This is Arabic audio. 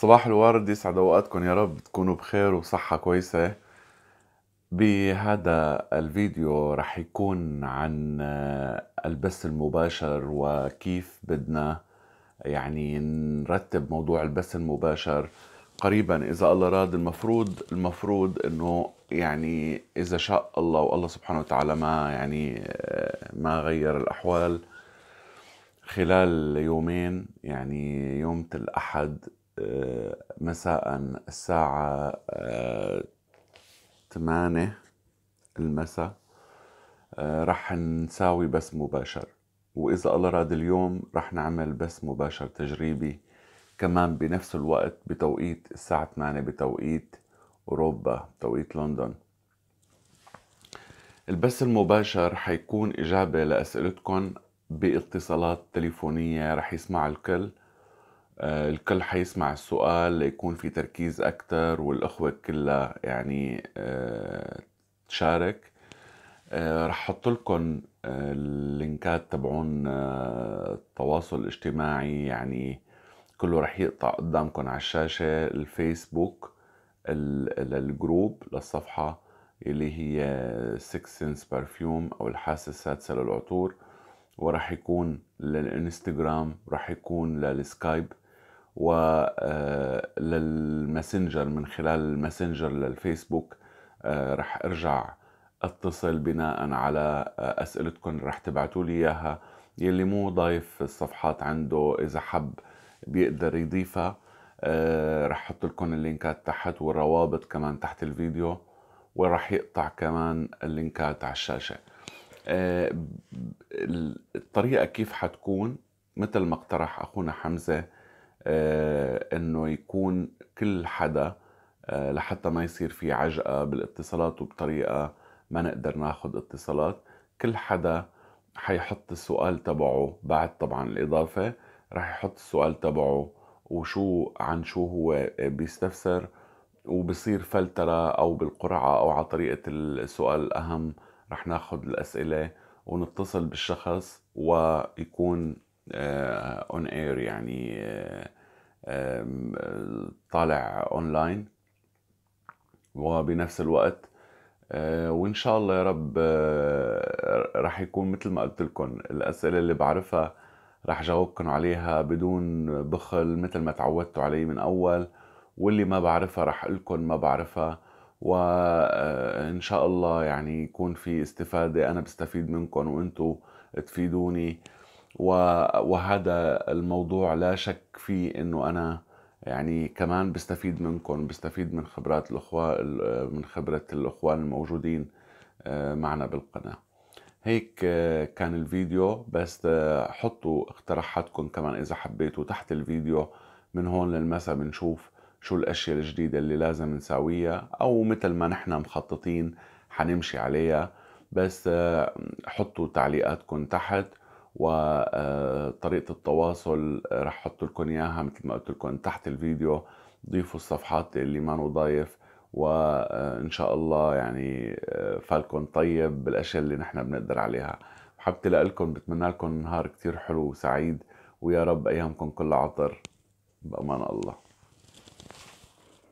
صباح الورد يسعد اوقاتكم يا رب تكونوا بخير وصحة كويسة بهذا الفيديو رح يكون عن البث المباشر وكيف بدنا يعني نرتب موضوع البث المباشر قريبا اذا الله راد المفروض المفروض انه يعني اذا شاء الله والله سبحانه وتعالى ما يعني ما غير الاحوال خلال يومين يعني يوم الاحد آه، مساء الساعة آه، ثمانية المساء آه، رح نساوي بث مباشر وإذا الله راد اليوم رح نعمل بث مباشر تجريبي كمان بنفس الوقت بتوقيت الساعة 8 بتوقيت أوروبا بتوقيت لندن البث المباشر حيكون إجابة لأسئلتكم باتصالات تليفونية رح يسمع الكل آه، الكل حيسمع السؤال ليكون في تركيز اكثر والأخوة كلها يعني آه، تشارك آه، رح احط لكم اللينكات تبعون التواصل الاجتماعي يعني كله رح يقطع قدامكم على الشاشة الفيسبوك للجروب للصفحة اللي هي 6 سنس برفيوم أو الحاسة السادسة للعطور ورح يكون للإنستغرام راح يكون للسكايب وللماسنجر آه، من خلال الماسنجر للفيسبوك آه، رح ارجع اتصل بناء على آه، اسئلتكم اللي رح تبعتوا لي اياها يلي مو ضايف الصفحات عنده اذا حب بيقدر يضيفها رح احط لكم اللينكات تحت والروابط كمان تحت الفيديو ورح يقطع كمان اللينكات على الشاشه الطريقه كيف حتكون مثل ما اقترح اخونا حمزه آه، انه يكون كل حدا آه، لحتى ما يصير في عجقه بالاتصالات وبطريقه ما نقدر ناخد اتصالات كل حدا حيحط السؤال تبعه بعد طبعا الاضافه رح يحط السؤال تبعه وشو عن شو هو بيستفسر وبصير فلترة أو بالقرعة أو على طريقة السؤال الأهم رح ناخد الأسئلة ونتصل بالشخص ويكون اون آه، اير يعني آه، طالع اونلاين وبنفس الوقت آه، وان شاء الله يا رب رح يكون مثل ما قلت لكم الاسئله اللي بعرفها رح جاوبكم عليها بدون بخل مثل ما تعودتوا عليه من اول واللي ما بعرفها رح لكم ما بعرفها وان شاء الله يعني يكون في استفاده انا بستفيد منكم وانتم تفيدوني وهذا الموضوع لا شك فيه انه انا يعني كمان بستفيد منكم بستفيد من خبرات الاخوه من خبره الاخوان الموجودين معنا بالقناه هيك كان الفيديو بس حطوا اقتراحاتكم كمان اذا حبيتوا تحت الفيديو من هون للمساء بنشوف شو الاشياء الجديده اللي لازم نساويها او مثل ما نحن مخططين حنمشي عليها بس حطوا تعليقاتكم تحت وطريقه التواصل آه، رح حط لكم اياها مثل ما قلت لكم تحت الفيديو ضيفوا الصفحات اللي ما ضايف وان آه، شاء الله يعني آه، فالكم طيب بالاشياء اللي نحن بنقدر عليها حبت لكم بتمنى لكم نهار كتير حلو وسعيد ويا رب ايامكم كلها عطر بامان الله